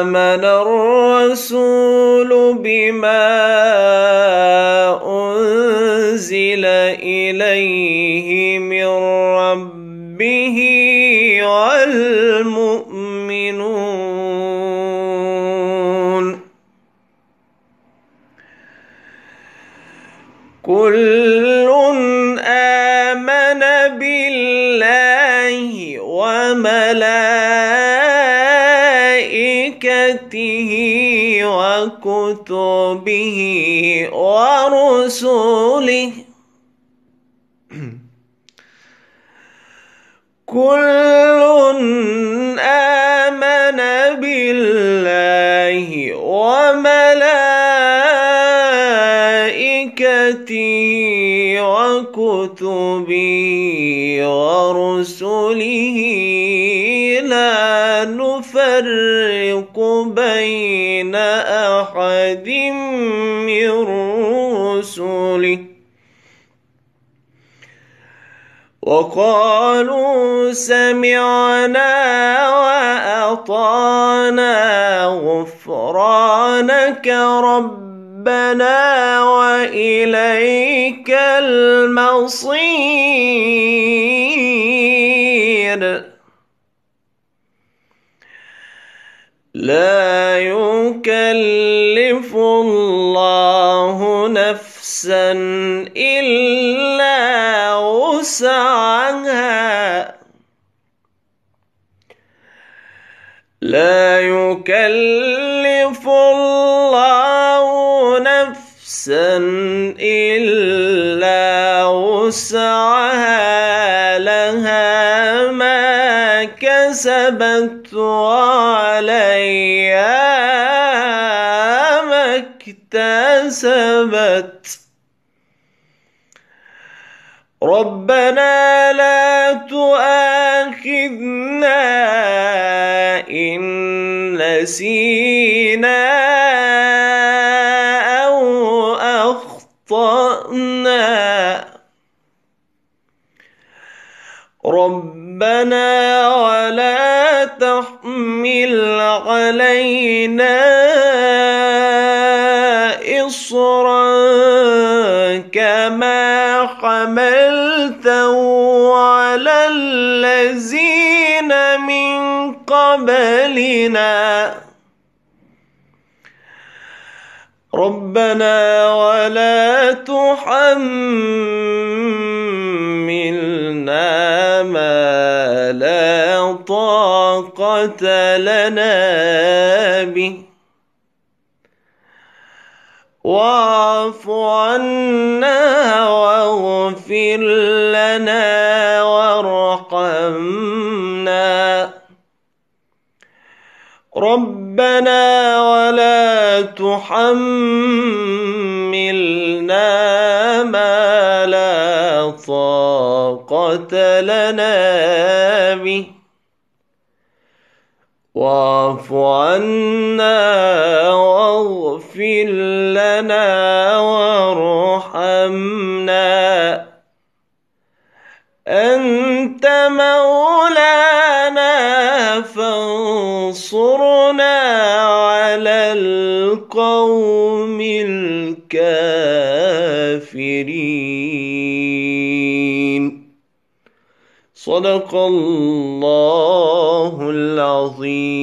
آمن الرسول بما أنزل إليه من ربه والمؤمنون كل آمن بالله وملائكته وكتبه ورسله كل ملائكتي وكتبي ورسله لا نفرق بين أحد من رسله وقالوا سمعنا وأطعنا غفرانك رب ربنا وإليك المصير لا يكلف الله نفسا إلا وسعها لا يكلف الله نفسا إلا وسعها لها ما كسبت وعليها ما اكتسبت ربنا لا تؤاخذنا إن نسينا ربنا ولا تحمل علينا إصرا كما حملته على الذين من قبلنا ربنا ولا تحملنا ما لا طاقة لنا به واعف عنا واغفر لنا وارحمنا ربنا ولا تحملنا ما لا طاقة لنا به واعف عنا واغفر لنا وارحمنا أنت مولانا فانصرنا على القوم الكافرين صدق الله العظيم